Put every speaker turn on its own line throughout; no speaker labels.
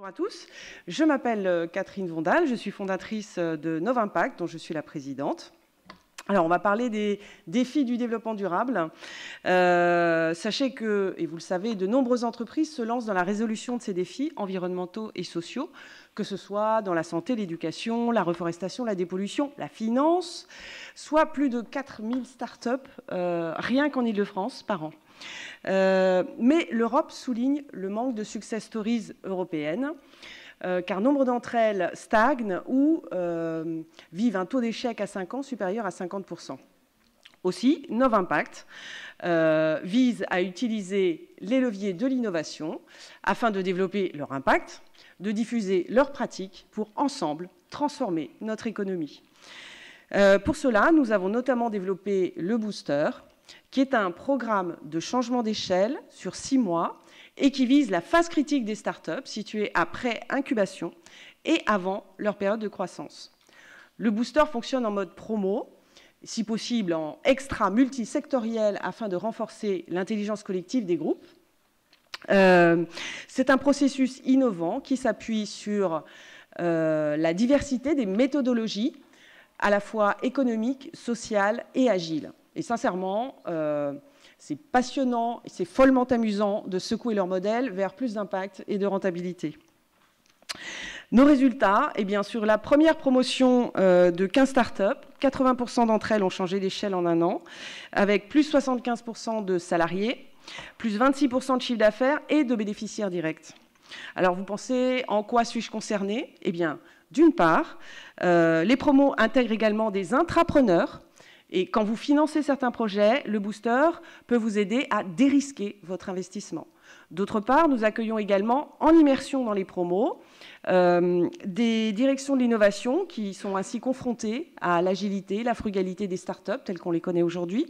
Bonjour à tous. Je m'appelle euh, Catherine Vondal, je suis fondatrice euh, de Novimpact, Impact, dont je suis la présidente. Alors, on va parler des défis du développement durable. Euh, sachez que, et vous le savez, de nombreuses entreprises se lancent dans la résolution de ces défis environnementaux et sociaux, que ce soit dans la santé, l'éducation, la reforestation, la dépollution, la finance, soit plus de 4000 start-up euh, rien qu'en Ile-de-France par an. Euh, mais l'Europe souligne le manque de success stories européennes. Euh, car nombre d'entre elles stagnent ou euh, vivent un taux d'échec à 5 ans supérieur à 50%. Aussi, Novimpact Impact euh, vise à utiliser les leviers de l'innovation afin de développer leur impact, de diffuser leurs pratiques pour ensemble transformer notre économie. pour cela, nous avons notamment développé le booster, qui est un programme de changement d'échelle sur six mois et qui vise la phase critique des startups situées après incubation et avant leur période de croissance. Le booster fonctionne en mode promo, si possible en extra multisectoriel afin de renforcer l'intelligence collective des groupes. Euh, c'est un processus innovant qui s'appuie sur euh, la diversité des méthodologies, à la fois économiques, sociales et agiles. Et sincèrement, euh, c'est passionnant et c'est follement amusant de secouer leur modèle vers plus d'impact et de rentabilité. Nos résultats, eh bien, sur la première promotion euh, de 15 startups, 80% d'entre elles ont changé d'échelle en un an, avec plus 75% de salariés, plus 26% de chiffre d'affaires et de bénéficiaires directs. Alors vous pensez, en quoi suis-je concerné Eh bien, d'une part, euh, les promos intègrent également des intrapreneurs, et quand vous financez certains projets, le booster peut vous aider à dérisquer votre investissement. D'autre part, nous accueillons également en immersion dans les promos euh, des directions de l'innovation qui sont ainsi confrontées à l'agilité, la frugalité des startups telles qu'on les connaît aujourd'hui,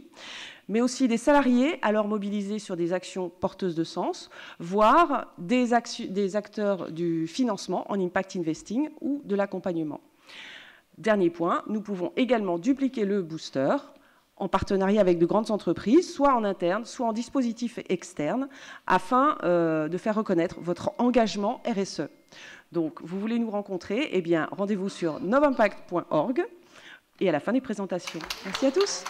mais aussi des salariés alors mobilisés sur des actions porteuses de sens, voire des, des acteurs du financement en impact investing ou de l'accompagnement. Dernier point, nous pouvons également dupliquer le booster en partenariat avec de grandes entreprises, soit en interne, soit en dispositif externe, afin euh, de faire reconnaître votre engagement RSE. Donc, vous voulez nous rencontrer Eh bien, rendez-vous sur novimpact.org et à la fin des présentations. Merci à tous.